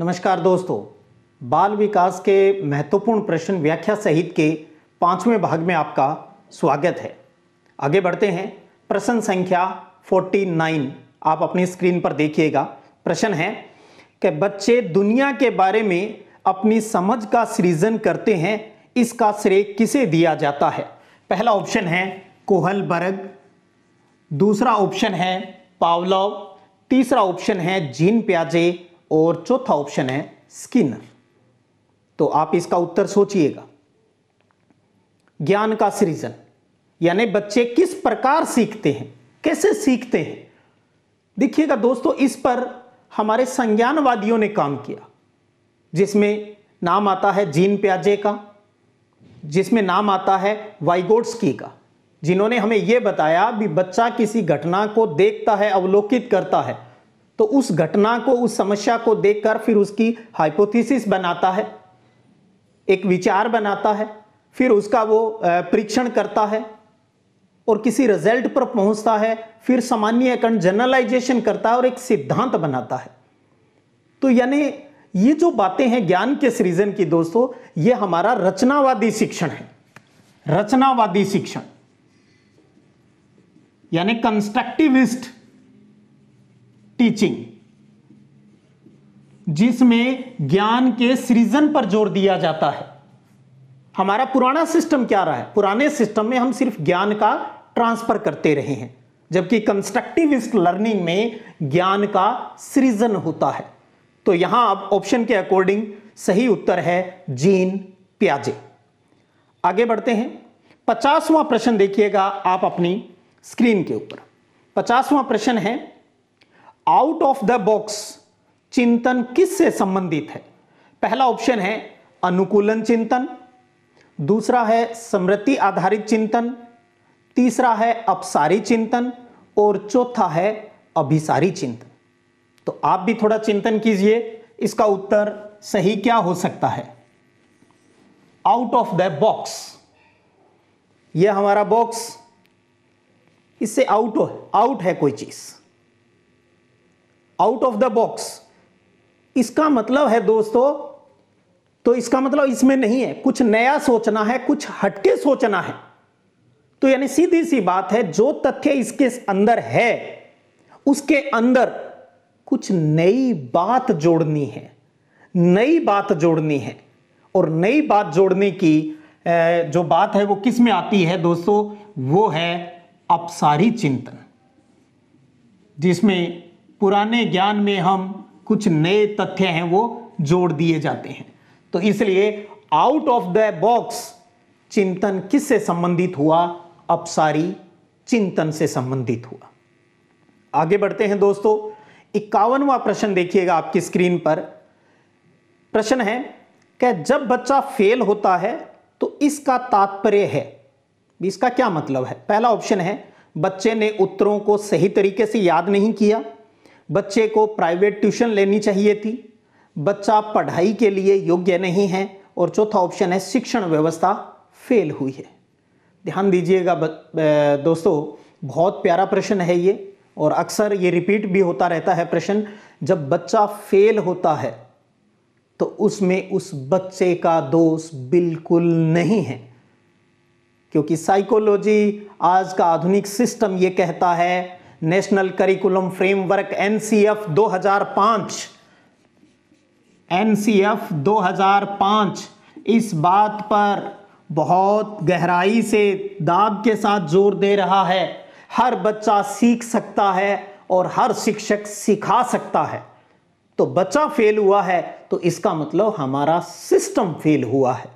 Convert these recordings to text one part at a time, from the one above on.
नमस्कार दोस्तों बाल विकास के महत्वपूर्ण प्रश्न व्याख्या सहित के पांचवें भाग में आपका स्वागत है आगे बढ़ते हैं प्रश्न संख्या 49 आप अपनी स्क्रीन पर देखिएगा प्रश्न है कि बच्चे दुनिया के बारे में अपनी समझ का सृजन करते हैं इसका श्रेय किसे दिया जाता है पहला ऑप्शन है कोहल बर्ग दूसरा ऑप्शन है पावलव तीसरा ऑप्शन है जीन प्याजे और चौथा ऑप्शन है स्किनर तो आप इसका उत्तर सोचिएगा ज्ञान का सृजन यानी बच्चे किस प्रकार सीखते हैं कैसे सीखते हैं देखिएगा दोस्तों इस पर हमारे संज्ञानवादियों ने काम किया जिसमें नाम आता है जीन प्याजे का जिसमें नाम आता है की का जिन्होंने हमें यह बताया भी बच्चा किसी घटना को देखता है अवलोकित करता है तो उस घटना को उस समस्या को देखकर फिर उसकी हाइपोथेसिस बनाता है एक विचार बनाता है फिर उसका वो परीक्षण करता है और किसी रिजल्ट पर पहुंचता है फिर सामान्यकरण जनरलाइजेशन करता है और एक सिद्धांत बनाता है तो यानी ये जो बातें हैं ज्ञान के सृजन की दोस्तों ये हमारा रचनावादी शिक्षण है रचनावादी शिक्षण यानी कंस्ट्रक्टिविस्ट टीचिंग जिसमें ज्ञान के सृजन पर जोर दिया जाता है हमारा पुराना सिस्टम क्या रहा है पुराने सिस्टम में हम सिर्फ ज्ञान का ट्रांसफर करते रहे हैं जबकि कंस्ट्रक्टिविस्ट लर्निंग में ज्ञान का सृजन होता है तो यहां अब ऑप्शन के अकॉर्डिंग सही उत्तर है जीन प्याजे आगे बढ़ते हैं पचासवां प्रश्न देखिएगा आप अपनी स्क्रीन के ऊपर पचासवां प्रश्न है आउट ऑफ द बॉक्स चिंतन किस से संबंधित है पहला ऑप्शन है अनुकूलन चिंतन दूसरा है समृति आधारित चिंतन तीसरा है अपसारी चिंतन और चौथा है अभिसारी चिंतन तो आप भी थोड़ा चिंतन कीजिए इसका उत्तर सही क्या हो सकता है आउट ऑफ द बॉक्स यह हमारा बॉक्स इससे आउट आउट है कोई चीज़ आउट ऑफ द बॉक्स इसका मतलब है दोस्तों तो इसका मतलब इसमें नहीं है कुछ नया सोचना है कुछ हटके सोचना है तो यानी सीधी सी बात है जो तथ्य इसके अंदर है उसके अंदर कुछ नई बात जोड़नी है नई बात जोड़नी है और नई बात जोड़ने की जो बात है वो किस में आती है दोस्तों वो है अपसारी चिंतन जिसमें पुराने ज्ञान में हम कुछ नए तथ्य हैं वो जोड़ दिए जाते हैं तो इसलिए आउट ऑफ द बॉक्स चिंतन किससे संबंधित हुआ अपसारी चिंतन से संबंधित हुआ आगे बढ़ते हैं दोस्तों इक्यावनवा प्रश्न देखिएगा आपकी स्क्रीन पर प्रश्न है कि जब बच्चा फेल होता है तो इसका तात्पर्य है इसका क्या मतलब है पहला ऑप्शन है बच्चे ने उत्तरों को सही तरीके से याद नहीं किया बच्चे को प्राइवेट ट्यूशन लेनी चाहिए थी बच्चा पढ़ाई के लिए योग्य नहीं है और चौथा ऑप्शन है शिक्षण व्यवस्था फेल हुई है ध्यान दीजिएगा दोस्तों बहुत प्यारा प्रश्न है ये और अक्सर ये रिपीट भी होता रहता है प्रश्न जब बच्चा फेल होता है तो उसमें उस बच्चे का दोष बिल्कुल नहीं है क्योंकि साइकोलॉजी आज का आधुनिक सिस्टम ये कहता है national curriculum framework NCF 2005 NCF 2005 इस बात पर बहुत गहराई से दाब के साथ जोर दे रहा है हर बच्चा सीख सकता है और हर शिक्षक सिखा सकता है तो बच्चा फेल हुआ है तो इसका मतलब हमारा सिस्टम फेल हुआ है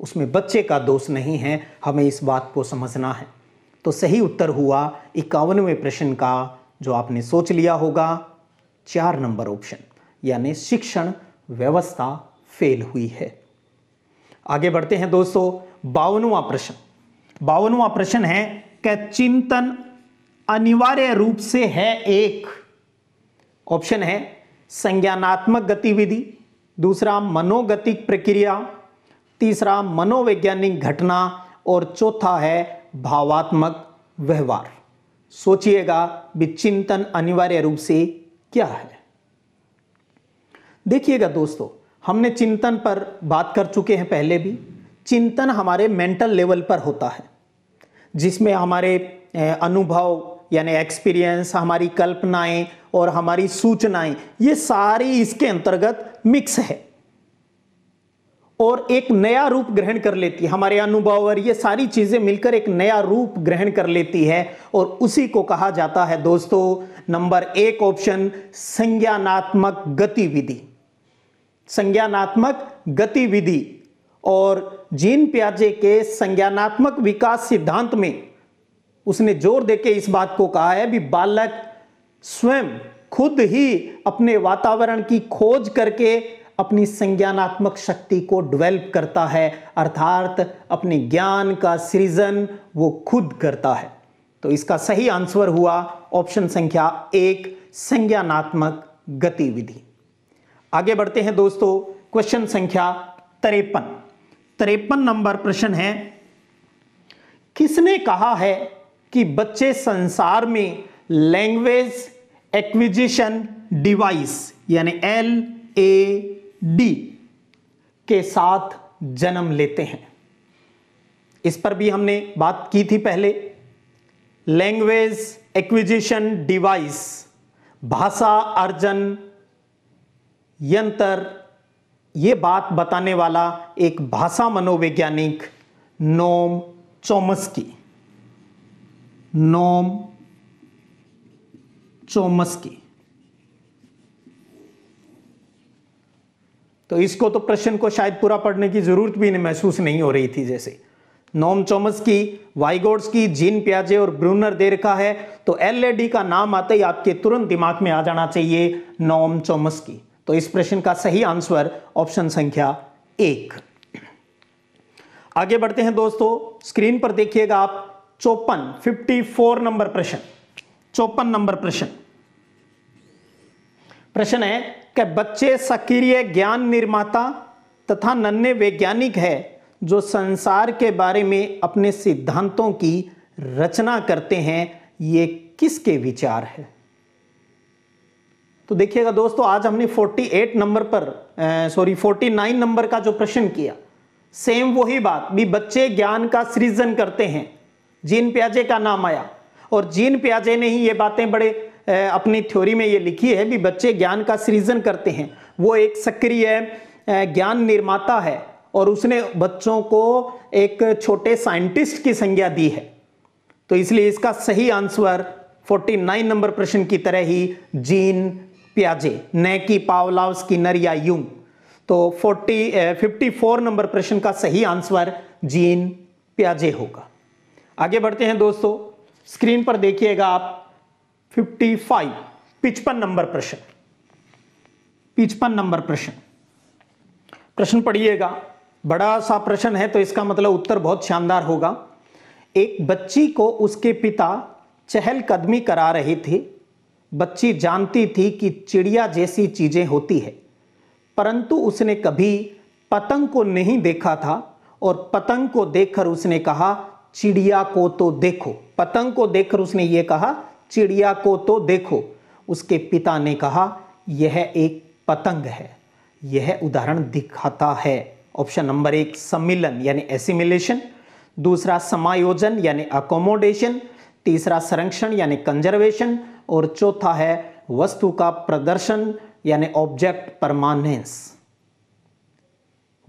उसमें बच्चे का दोष नहीं है हमें इस बात को समझना है तो सही उत्तर हुआ इक्यावनवे प्रश्न का जो आपने सोच लिया होगा चार नंबर ऑप्शन यानी शिक्षण व्यवस्था फेल हुई है आगे बढ़ते हैं दोस्तों बावनवा प्रश्न बावनवा प्रश्न है कि चिंतन अनिवार्य रूप से है एक ऑप्शन है संज्ञानात्मक गतिविधि दूसरा मनोगतिक प्रक्रिया तीसरा मनोवैज्ञानिक घटना और चौथा है भावात्मक व्यवहार सोचिएगा विचिंतन अनिवार्य रूप से क्या है देखिएगा दोस्तों हमने चिंतन पर बात कर चुके हैं पहले भी चिंतन हमारे मेंटल लेवल पर होता है जिसमें हमारे अनुभव यानी एक्सपीरियंस हमारी कल्पनाएं और हमारी सूचनाएं ये सारी इसके अंतर्गत मिक्स है और एक नया रूप ग्रहण कर लेती है हमारे अनुभव और ये सारी चीज़ें मिलकर एक नया रूप ग्रहण कर लेती है और उसी को कहा जाता है दोस्तों नंबर एक ऑप्शन संज्ञानात्मक गतिविधि संज्ञानात्मक गतिविधि और जीन प्याजे के संज्ञानात्मक विकास सिद्धांत में उसने जोर देके इस बात को कहा है भी बालक स्वयं खुद ही अपने वातावरण की खोज करके अपनी संज्ञानात्मक शक्ति को डेवलप करता है अर्थात अपने ज्ञान का सृजन वो खुद करता है तो इसका सही आंसर हुआ ऑप्शन संख्या एक संज्ञानात्मक गतिविधि आगे बढ़ते हैं दोस्तों क्वेश्चन संख्या तिरपन तिरपन नंबर प्रश्न है किसने कहा है कि बच्चे संसार में लैंग्वेज एक्विजिशन डिवाइस यानी एल ए डी के साथ जन्म लेते हैं इस पर भी हमने बात की थी पहले लैंग्वेज एक्विजिशन डिवाइस भाषा अर्जन यंत्र ये बात बताने वाला एक भाषा मनोवैज्ञानिक नोम चोमस्की नोम चोमस्की तो इसको तो प्रश्न को शायद पूरा पढ़ने की जरूरत भी नहीं महसूस नहीं हो रही थी जैसे नोम चोमस की वाइगोड्स की जीन प्याजे और ब्रूनर दे रखा है तो एल का नाम आते ही आपके तुरंत दिमाग में आ जाना चाहिए नोम चोमस की तो इस प्रश्न का सही आंसर ऑप्शन संख्या एक आगे बढ़ते हैं दोस्तों स्क्रीन पर देखिएगा आप चौपन 54 नंबर प्रश्न चौपन नंबर प्रश्न प्रश्न है कि बच्चे सक्रिय ज्ञान निर्माता तथा नन्हे वैज्ञानिक है जो संसार के बारे में अपने सिद्धांतों की रचना करते हैं ये किसके विचार है तो देखिएगा दोस्तों आज हमने 48 नंबर पर सॉरी 49 नंबर का जो प्रश्न किया सेम वही बात भी बच्चे ज्ञान का सृजन करते हैं जीन प्याजे का नाम आया और जीन प्याजे ने ही ये बातें बड़े अपनी थ्योरी में ये लिखी है भी बच्चे ज्ञान का सृजन करते हैं वो एक सक्रिय ज्ञान निर्माता है और उसने बच्चों को एक छोटे साइंटिस्ट की संज्ञा दी है तो इसलिए इसका सही आंसर 49 नंबर प्रश्न की तरह ही जीन प्याजे न की पावलाव स्किनर या यूंग तो 40 54 नंबर प्रश्न का सही आंसर जीन प्याजे होगा आगे बढ़ते हैं दोस्तों स्क्रीन पर देखिएगा आप फिफ्टी फाइव पिचपन नंबर प्रश्न पिचपन नंबर प्रश्न प्रश्न पढ़िएगा बड़ा सा प्रश्न है तो इसका मतलब उत्तर बहुत शानदार होगा एक बच्ची को उसके पिता चहलकदमी करा रहे थे बच्ची जानती थी कि चिड़िया जैसी चीज़ें होती है परंतु उसने कभी पतंग को नहीं देखा था और पतंग को देखकर उसने कहा चिड़िया को तो देखो पतंग को देखकर उसने ये कहा चिड़िया को तो देखो उसके पिता ने कहा यह एक पतंग है यह उदाहरण दिखाता है ऑप्शन नंबर एक सम्मिलन यानी एसिमिलेशन दूसरा समायोजन यानी अकोमोडेशन तीसरा संरक्षण यानी कंजर्वेशन और चौथा है वस्तु का प्रदर्शन यानी ऑब्जेक्ट परमानेंस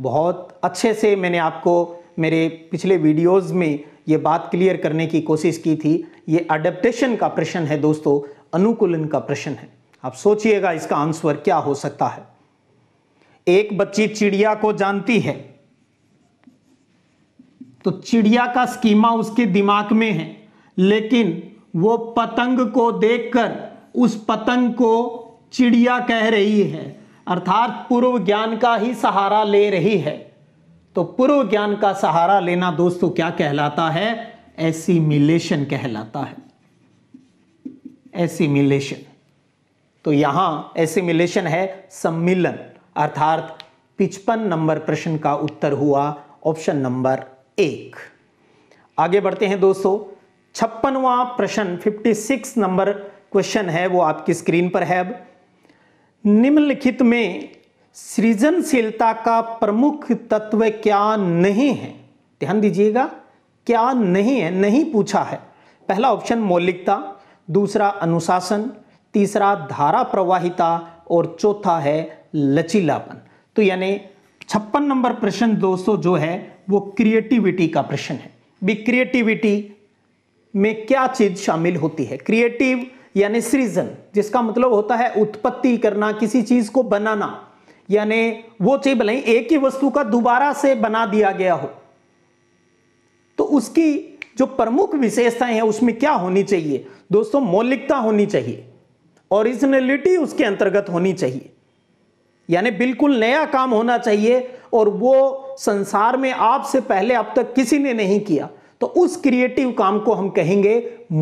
बहुत अच्छे से मैंने आपको मेरे पिछले वीडियोस में ये बात क्लियर करने की कोशिश की थी ये अडेप्टेशन का प्रश्न है दोस्तों अनुकूलन का प्रश्न है आप सोचिएगा इसका आंसर क्या हो सकता है एक बच्ची चिड़िया को जानती है तो चिड़िया का स्कीमा उसके दिमाग में है लेकिन वो पतंग को देखकर उस पतंग को चिड़िया कह रही है अर्थात पूर्व ज्ञान का ही सहारा ले रही है तो पूर्व ज्ञान का सहारा लेना दोस्तों क्या कहलाता है एसिमिलेशन कहलाता है एसिमिलेशन तो यहां एसिमिलेशन है सम्मिलन अर्थात पिचपन नंबर प्रश्न का उत्तर हुआ ऑप्शन नंबर एक आगे बढ़ते हैं दोस्तों छप्पनवा प्रश्न 56 नंबर क्वेश्चन है वो आपकी स्क्रीन पर है अब निम्नलिखित में सृजनशीलता का प्रमुख तत्व क्या नहीं है ध्यान दीजिएगा क्या नहीं है नहीं पूछा है पहला ऑप्शन मौलिकता दूसरा अनुशासन तीसरा धारा प्रवाहिता और चौथा है लचीलापन तो यानी छप्पन नंबर प्रश्न दोस्तों जो है वो क्रिएटिविटी का प्रश्न है भी क्रिएटिविटी में क्या चीज शामिल होती है क्रिएटिव यानी सृजन जिसका मतलब होता है उत्पत्ति करना किसी चीज को बनाना यानी वो चीज भले एक ही वस्तु का दोबारा से बना दिया गया हो तो उसकी जो प्रमुख विशेषताएं हैं उसमें क्या होनी चाहिए दोस्तों मौलिकता होनी चाहिए ओरिजिनलिटी उसके अंतर्गत होनी चाहिए यानी बिल्कुल नया काम होना चाहिए और वो संसार में आपसे पहले अब तक किसी ने नहीं किया तो उस क्रिएटिव काम को हम कहेंगे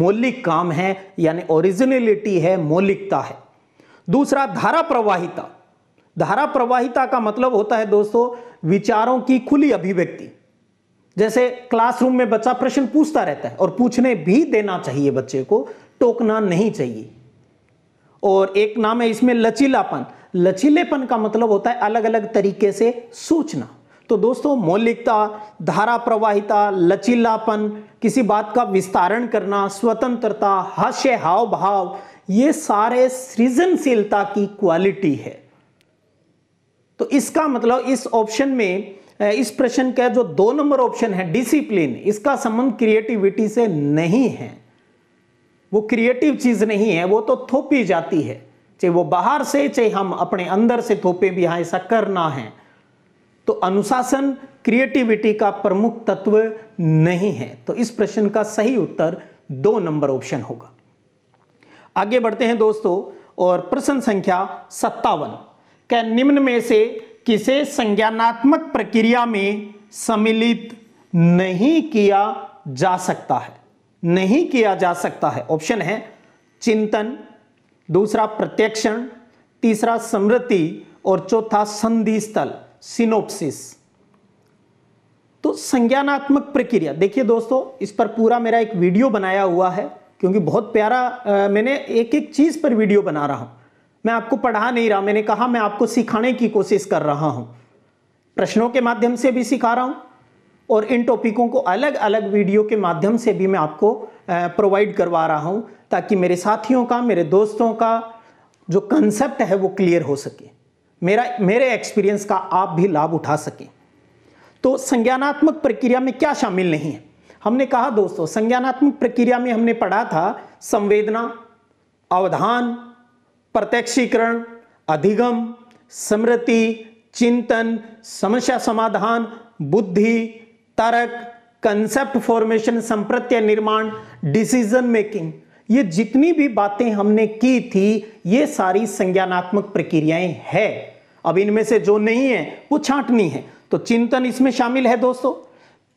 मौलिक काम है यानी ओरिजिनलिटी है मौलिकता है दूसरा धारा प्रवाहिता धारा प्रवाहिता का मतलब होता है दोस्तों विचारों की खुली अभिव्यक्ति जैसे क्लासरूम में बच्चा प्रश्न पूछता रहता है और पूछने भी देना चाहिए बच्चे को टोकना नहीं चाहिए और एक नाम है इसमें लचीलापन लचीलेपन का मतलब होता है अलग अलग तरीके से सोचना तो दोस्तों मौलिकता धारा प्रवाहिता लचीलापन किसी बात का विस्तारण करना स्वतंत्रता हास्य हाव भाव ये सारे सृजनशीलता की क्वालिटी है तो इसका मतलब इस ऑप्शन में इस प्रश्न का जो दो नंबर ऑप्शन है डिसिप्लिन इसका संबंध क्रिएटिविटी से नहीं है वो क्रिएटिव चीज़ नहीं है वो तो थोपी जाती है चाहे वो बाहर से चाहे हम अपने अंदर से थोपे भी हाँ ऐसा करना है तो अनुशासन क्रिएटिविटी का प्रमुख तत्व नहीं है तो इस प्रश्न का सही उत्तर दो नंबर ऑप्शन होगा आगे बढ़ते हैं दोस्तों और प्रश्न संख्या सत्तावन क्या निम्न में से किसे संज्ञानात्मक प्रक्रिया में सम्मिलित नहीं किया जा सकता है नहीं किया जा सकता है ऑप्शन है चिंतन दूसरा प्रत्यक्षण तीसरा स्मृति और चौथा संधि स्थल सिनोप्सिस तो संज्ञानात्मक प्रक्रिया देखिए दोस्तों इस पर पूरा मेरा एक वीडियो बनाया हुआ है क्योंकि बहुत प्यारा आ, मैंने एक एक चीज पर वीडियो बना रहा हूं मैं आपको पढ़ा नहीं रहा मैंने कहा मैं आपको सिखाने की कोशिश कर रहा हूं प्रश्नों के माध्यम से भी सिखा रहा हूं और इन टॉपिकों को अलग अलग वीडियो के माध्यम से भी मैं आपको प्रोवाइड करवा रहा हूं ताकि मेरे साथियों का मेरे दोस्तों का जो कंसेप्ट है वो क्लियर हो सके मेरा मेरे एक्सपीरियंस का आप भी लाभ उठा सकें तो संज्ञानात्मक प्रक्रिया में क्या शामिल नहीं है हमने कहा दोस्तों संज्ञानात्मक प्रक्रिया में हमने पढ़ा था संवेदना अवधान प्रत्यक्षीकरण अधिगम स्मृति चिंतन समस्या समाधान बुद्धि तर्क कंसेप्ट फॉर्मेशन संप्रत्य निर्माण डिसीजन मेकिंग ये जितनी भी बातें हमने की थी ये सारी संज्ञानात्मक प्रक्रियाएं है अब इनमें से जो नहीं है वो छांटनी है तो चिंतन इसमें शामिल है दोस्तों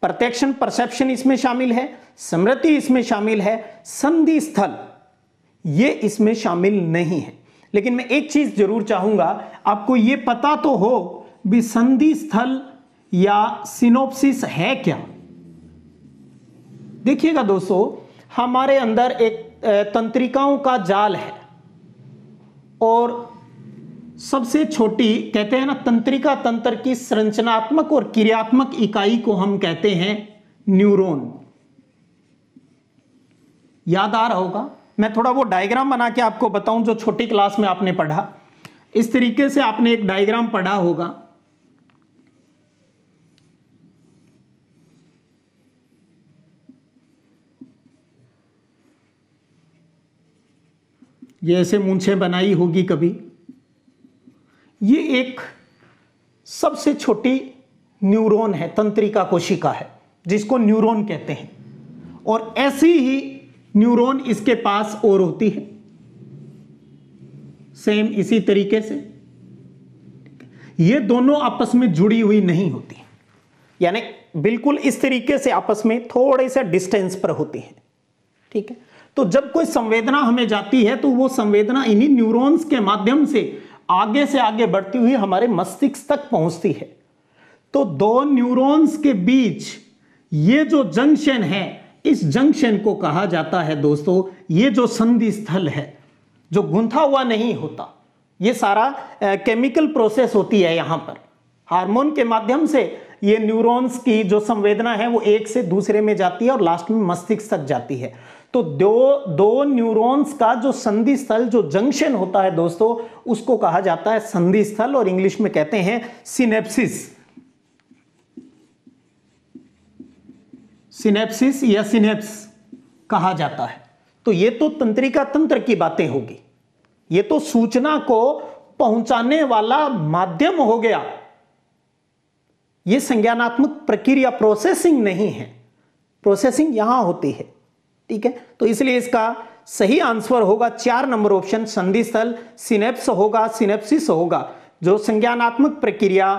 प्रत्यक्षण परसेप्शन इसमें शामिल है स्मृति इसमें शामिल है संधि स्थल ये इसमें शामिल नहीं है लेकिन मैं एक चीज जरूर चाहूंगा आपको यह पता तो हो भी संधि स्थल या सिनोप्सिस है क्या देखिएगा दोस्तों हमारे अंदर एक तंत्रिकाओं का जाल है और सबसे छोटी कहते हैं ना तंत्रिका तंत्र की संरचनात्मक और क्रियात्मक इकाई को हम कहते हैं न्यूरॉन याद आ रहा होगा मैं थोड़ा वो डायग्राम बना के आपको बताऊं जो छोटी क्लास में आपने पढ़ा इस तरीके से आपने एक डायग्राम पढ़ा होगा ये ऐसे मुंछे बनाई होगी कभी ये एक सबसे छोटी न्यूरॉन है तंत्रिका कोशिका है जिसको न्यूरॉन कहते हैं और ऐसी ही न्यूरॉन इसके पास और होती है सेम इसी तरीके से ये दोनों आपस में जुड़ी हुई नहीं होती यानी बिल्कुल इस तरीके से आपस में थोड़े से डिस्टेंस पर होती है ठीक है तो जब कोई संवेदना हमें जाती है तो वो संवेदना इन्हीं न्यूरॉन्स के माध्यम से आगे से आगे बढ़ती हुई हमारे मस्तिष्क तक पहुंचती है तो दो न्यूरॉन्स के बीच ये जो जंक्शन है इस जंक्शन को कहा जाता है दोस्तों ये जो संधि स्थल है जो गुंथा हुआ नहीं होता ये सारा केमिकल प्रोसेस होती है यहां पर हार्मोन के माध्यम से ये न्यूरॉन्स की जो संवेदना है वो एक से दूसरे में जाती है और लास्ट में मस्तिष्क तक जाती है तो दो दो न्यूरॉन्स का जो संधि स्थल जो जंक्शन होता है दोस्तों उसको कहा जाता है संधि स्थल और इंग्लिश में कहते हैं सिनेप्सिस सिनेप्सिस या सिनेप्स कहा जाता है तो ये तो तंत्रिका तंत्र की बातें होगी ये तो सूचना को पहुंचाने वाला माध्यम हो गया ये संज्ञानात्मक प्रक्रिया प्रोसेसिंग नहीं है प्रोसेसिंग यहां होती है ठीक है तो इसलिए इसका सही आंसर होगा चार नंबर ऑप्शन संधि स्थल सिनेप्स होगा सिनेप्सिस होगा जो संज्ञानात्मक प्रक्रिया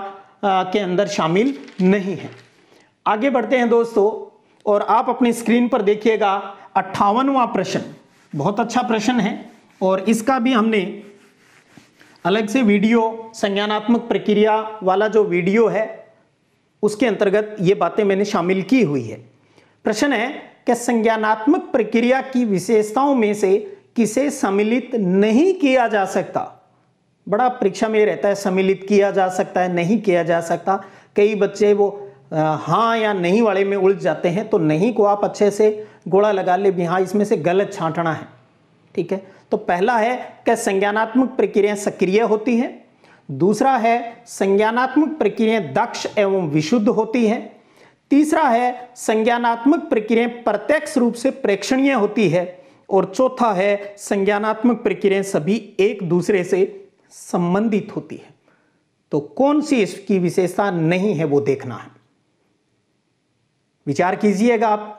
के अंदर शामिल नहीं है आगे बढ़ते हैं दोस्तों और आप अपनी स्क्रीन पर देखिएगा अट्ठावनवा प्रश्न बहुत अच्छा प्रश्न है और इसका भी हमने अलग से वीडियो संज्ञानात्मक प्रक्रिया वाला जो वीडियो है उसके अंतर्गत ये बातें मैंने शामिल की हुई है प्रश्न है कि संज्ञानात्मक प्रक्रिया की विशेषताओं में से किसे सम्मिलित नहीं किया जा सकता बड़ा परीक्षा में रहता है सम्मिलित किया जा सकता है नहीं किया जा सकता कई बच्चे वो हाँ या नहीं वाले में उलझ जाते हैं तो नहीं को आप अच्छे से गोड़ा लगा ले भी हाँ इसमें से गलत छांटना है ठीक है तो पहला है कि संज्ञानात्मक प्रक्रियाएं सक्रिय होती हैं दूसरा है संज्ञानात्मक प्रक्रियाएं दक्ष एवं विशुद्ध होती हैं तीसरा है संज्ञानात्मक प्रक्रियाएं प्रत्यक्ष रूप से प्रेक्षणीय होती है और चौथा है संज्ञानात्मक प्रक्रियाएं सभी एक दूसरे से संबंधित होती है तो कौन सी इसकी विशेषता नहीं है वो देखना है विचार कीजिएगा आप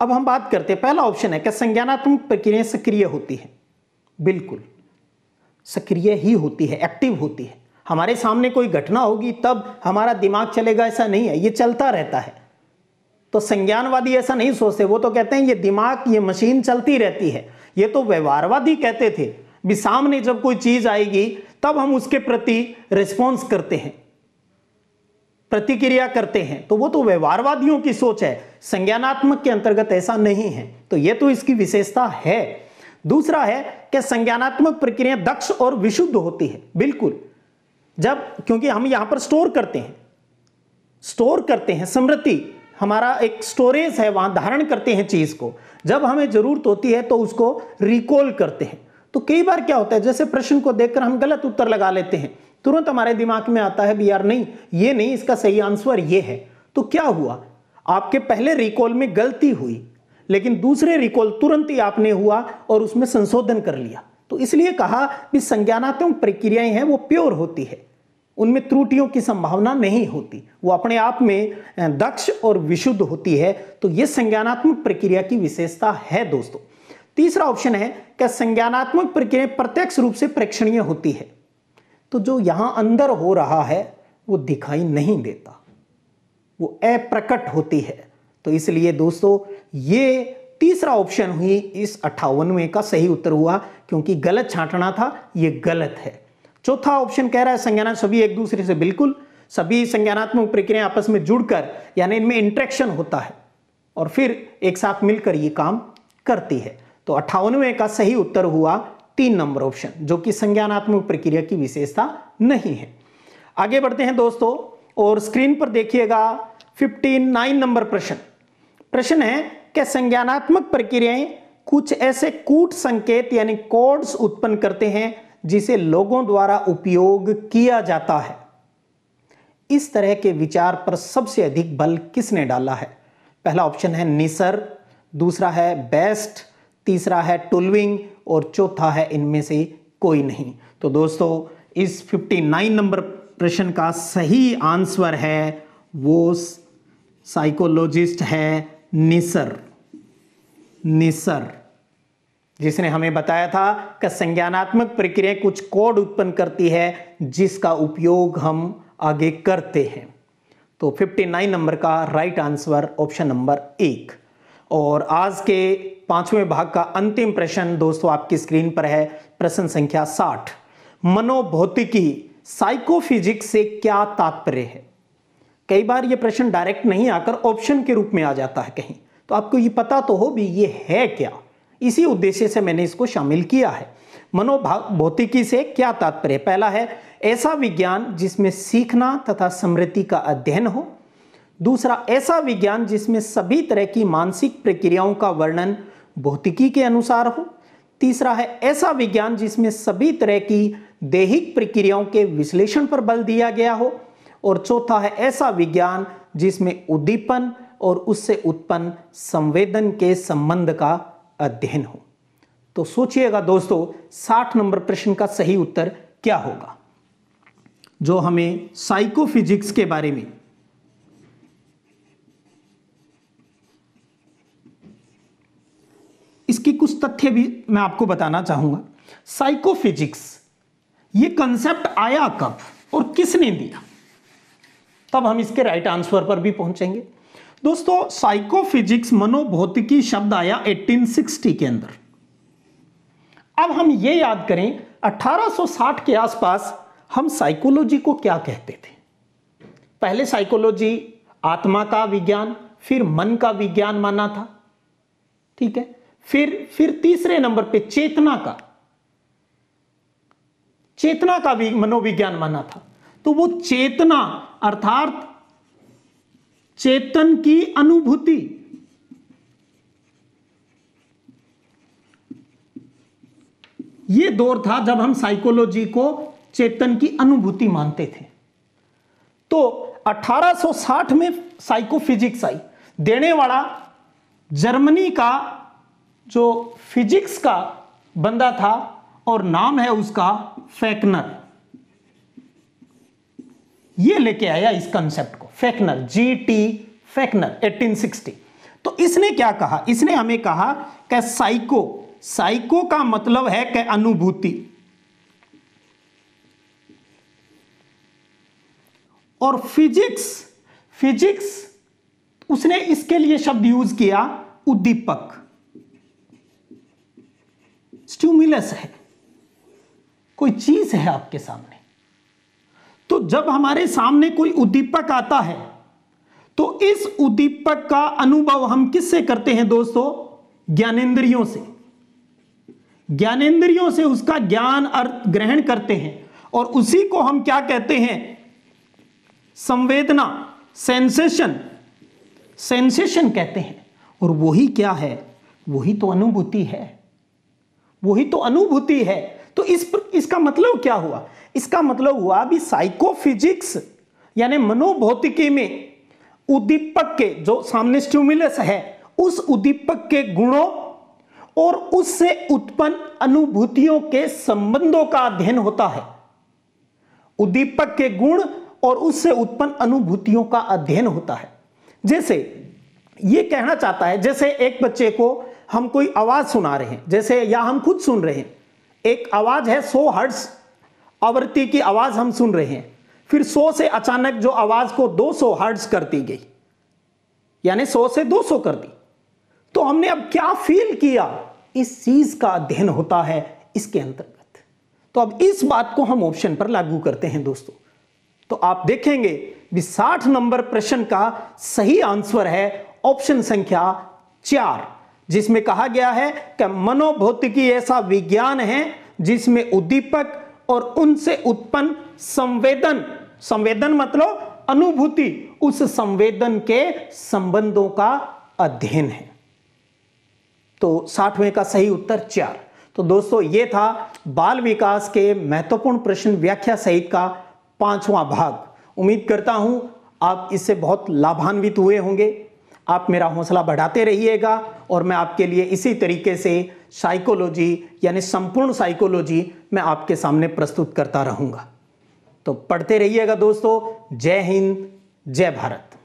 अब हम बात करते हैं पहला ऑप्शन है कि संज्ञानात्मक प्रक्रियाएं सक्रिय होती है बिल्कुल सक्रिय ही होती है एक्टिव होती है हमारे सामने कोई घटना होगी तब हमारा दिमाग चलेगा ऐसा नहीं है ये चलता रहता है तो संज्ञानवादी ऐसा नहीं सोचते वो तो कहते हैं ये दिमाग ये मशीन चलती रहती है ये तो व्यवहारवादी कहते थे भी सामने जब कोई चीज़ आएगी तब हम उसके प्रति रिस्पॉन्स करते हैं प्रतिक्रिया करते हैं तो वो तो व्यवहारवादियों की सोच है संज्ञानात्मक के अंतर्गत ऐसा नहीं है तो ये तो इसकी विशेषता है दूसरा है कि संज्ञानात्मक प्रक्रिया दक्ष और विशुद्ध होती है बिल्कुल जब क्योंकि हम यहां पर स्टोर करते हैं स्टोर करते हैं स्मृति हमारा एक स्टोरेज है वहां धारण करते हैं चीज को जब हमें जरूरत होती है तो उसको रिकॉल करते हैं तो कई बार क्या होता है जैसे प्रश्न को देखकर हम गलत उत्तर लगा लेते हैं तुरंत हमारे दिमाग में आता है भी यार नहीं ये नहीं इसका सही आंसर ये है तो क्या हुआ आपके पहले रिकॉल में गलती हुई लेकिन दूसरे रिकॉल तुरंत ही आपने हुआ और उसमें संशोधन कर लिया तो इसलिए कहा कि संज्ञानात्मक प्रक्रियाएं हैं वो प्योर होती है उनमें त्रुटियों की संभावना नहीं होती वो अपने आप में दक्ष और विशुद्ध होती है तो ये संज्ञानात्मक प्रक्रिया की विशेषता है दोस्तों तीसरा ऑप्शन है क्या संज्ञानात्मक प्रक्रिया प्रत्यक्ष रूप से प्रेक्षणीय होती है तो जो यहां अंदर हो रहा है वो दिखाई नहीं देता वो अप्रकट होती है तो इसलिए दोस्तों ये तीसरा ऑप्शन हुई इस अठावनवे का सही उत्तर हुआ क्योंकि गलत छांटना था ये गलत है चौथा ऑप्शन कह रहा है संज्ञान सभी एक दूसरे से बिल्कुल सभी संज्ञानात्मक प्रक्रिया आपस में जुड़कर यानी इनमें इंट्रेक्शन होता है और फिर एक साथ मिलकर ये काम करती है तो अट्ठावनवे का सही उत्तर हुआ तीन नंबर ऑप्शन जो कि संज्ञानात्मक प्रक्रिया की विशेषता नहीं है आगे बढ़ते हैं दोस्तों और स्क्रीन पर देखिएगा फिफ्टीन नाइन नंबर प्रश्न प्रश्न है कि संज्ञानात्मक प्रक्रियाएं कुछ ऐसे कूट संकेत यानी कोड्स उत्पन्न करते हैं जिसे लोगों द्वारा उपयोग किया जाता है इस तरह के विचार पर सबसे अधिक बल किसने डाला है पहला ऑप्शन है निसर दूसरा है बेस्ट तीसरा है टुलविंग और चौथा है इनमें से कोई नहीं तो दोस्तों इस 59 नंबर प्रश्न का सही आंसर है वो साइकोलॉजिस्ट है निसर निसर जिसने हमें बताया था कि संज्ञानात्मक प्रक्रिया कुछ कोड उत्पन्न करती है जिसका उपयोग हम आगे करते हैं तो 59 नंबर का राइट आंसर ऑप्शन नंबर एक और आज के पांचवें भाग का अंतिम प्रश्न दोस्तों आपकी स्क्रीन पर है प्रश्न संख्या साठ मनोभौतिकी साइकोफिजिक्स से क्या तात्पर्य है कई बार यह प्रश्न डायरेक्ट नहीं आकर ऑप्शन के रूप में आ जाता है कहीं तो आपको ये पता तो हो भी ये है क्या इसी उद्देश्य से मैंने इसको शामिल किया है मनोभाव भौतिकी से क्या तात्पर्य पहला है ऐसा विज्ञान जिसमें सीखना तथा समृद्धि का अध्ययन हो दूसरा ऐसा विज्ञान जिसमें सभी तरह की मानसिक प्रक्रियाओं का वर्णन भौतिकी के अनुसार हो तीसरा है ऐसा विज्ञान जिसमें सभी तरह की देहिक प्रक्रियाओं के विश्लेषण पर बल दिया गया हो और चौथा है ऐसा विज्ञान जिसमें उद्दीपन और उससे उत्पन्न संवेदन के संबंध का अध्ययन हो तो सोचिएगा दोस्तों साठ नंबर प्रश्न का सही उत्तर क्या होगा जो हमें साइकोफिजिक्स के बारे में इसके कुछ तथ्य भी मैं आपको बताना चाहूंगा साइकोफिजिक्स ये कंसेप्ट आया कब और किसने दिया तब हम इसके राइट आंसर पर भी पहुंचेंगे दोस्तों साइकोफिजिक्स मनोभौतिकी शब्द आया 1860 के अंदर अब हम ये याद करें 1860 के आसपास हम साइकोलॉजी को क्या कहते थे पहले साइकोलॉजी आत्मा का विज्ञान फिर मन का विज्ञान माना था ठीक है फिर फिर तीसरे नंबर पे चेतना का चेतना का भी मनोविज्ञान माना था तो वो चेतना अर्थात चेतन की अनुभूति ये दौर था जब हम साइकोलॉजी को चेतन की अनुभूति मानते थे तो 1860 में साइकोफिजिक्स आई देने वाला जर्मनी का जो फिजिक्स का बंदा था और नाम है उसका फैकनर ये लेके आया इस कंसेप्ट को फैकनर जी टी फैकनर 1860 तो इसने क्या कहा इसने हमें कहा कि साइको साइको का मतलब है कि अनुभूति और फिजिक्स फिजिक्स उसने इसके लिए शब्द यूज किया उद्दीपक स्टूमुलस है कोई चीज है आपके सामने तो जब हमारे सामने कोई उद्दीपक आता है तो इस उद्दीपक का अनुभव हम किससे करते हैं दोस्तों ज्ञानेन्द्रियों से ज्ञानेन्द्रियों से उसका ज्ञान अर्थ ग्रहण करते हैं और उसी को हम क्या कहते हैं संवेदना सेंसेशन सेंसेशन कहते हैं और वही क्या है वही तो अनुभूति है वही तो अनुभूति है तो इस पर, इसका मतलब क्या हुआ इसका मतलब हुआ भी साइकोफिजिक्स यानी मनोभौतिकी में उद्दीपक के जो सामने स्टिमुलस है उस उद्दीपक के गुणों और उससे उत्पन्न अनुभूतियों के संबंधों का अध्ययन होता है उद्दीपक के गुण और उससे उत्पन्न अनुभूतियों का अध्ययन होता है जैसे यह कहना चाहता है जैसे एक बच्चे को हम कोई आवाज़ सुना रहे हैं जैसे या हम खुद सुन रहे हैं एक आवाज़ है सो हर्ट्स आवृत्ति की आवाज़ हम सुन रहे हैं फिर सो से अचानक जो आवाज़ को 200 हर्ट्स कर दी गई यानी सो से 200 कर दी तो हमने अब क्या फील किया इस चीज़ का अध्ययन होता है इसके अंतर्गत तो अब इस बात को हम ऑप्शन पर लागू करते हैं दोस्तों तो आप देखेंगे साठ नंबर प्रश्न का सही आंसर है ऑप्शन संख्या चार जिसमें कहा गया है कि मनोभौतिकी ऐसा विज्ञान है जिसमें उद्दीपक और उनसे उत्पन्न संवेदन संवेदन मतलब अनुभूति उस संवेदन के संबंधों का अध्ययन है तो साठवें का सही उत्तर चार तो दोस्तों ये था बाल विकास के महत्वपूर्ण प्रश्न व्याख्या सहित का पांचवा भाग उम्मीद करता हूं आप इससे बहुत लाभान्वित हुए होंगे आप मेरा हौसला बढ़ाते रहिएगा और मैं आपके लिए इसी तरीके से साइकोलॉजी यानी संपूर्ण साइकोलॉजी मैं आपके सामने प्रस्तुत करता रहूँगा तो पढ़ते रहिएगा दोस्तों जय हिंद जय भारत